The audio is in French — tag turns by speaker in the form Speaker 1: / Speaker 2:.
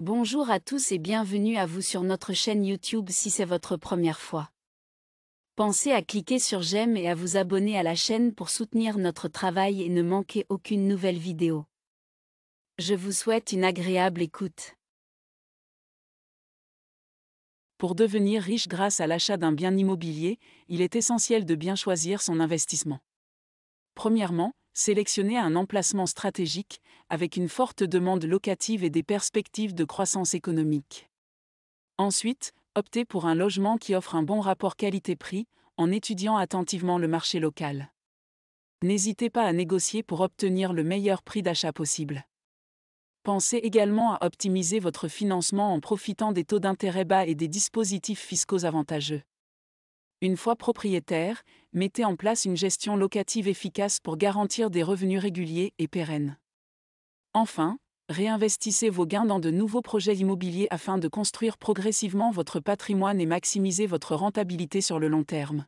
Speaker 1: Bonjour à tous et bienvenue à vous sur notre chaîne YouTube si c'est votre première fois. Pensez à cliquer sur j'aime et à vous abonner à la chaîne pour soutenir notre travail et ne manquer aucune nouvelle vidéo. Je vous souhaite une agréable écoute.
Speaker 2: Pour devenir riche grâce à l'achat d'un bien
Speaker 3: immobilier, il est essentiel de bien choisir son investissement. Premièrement, Sélectionnez un emplacement stratégique, avec une forte demande locative et des perspectives de croissance économique. Ensuite, optez pour un logement qui offre un bon rapport qualité-prix, en étudiant attentivement le marché local. N'hésitez pas à négocier pour obtenir le meilleur prix d'achat possible. Pensez également à optimiser votre financement en profitant des taux d'intérêt bas et des dispositifs fiscaux avantageux. Une fois propriétaire, mettez en place une gestion locative efficace pour garantir des revenus réguliers et pérennes. Enfin, réinvestissez vos gains dans de nouveaux projets immobiliers afin de construire progressivement votre patrimoine et maximiser votre rentabilité
Speaker 2: sur le long terme.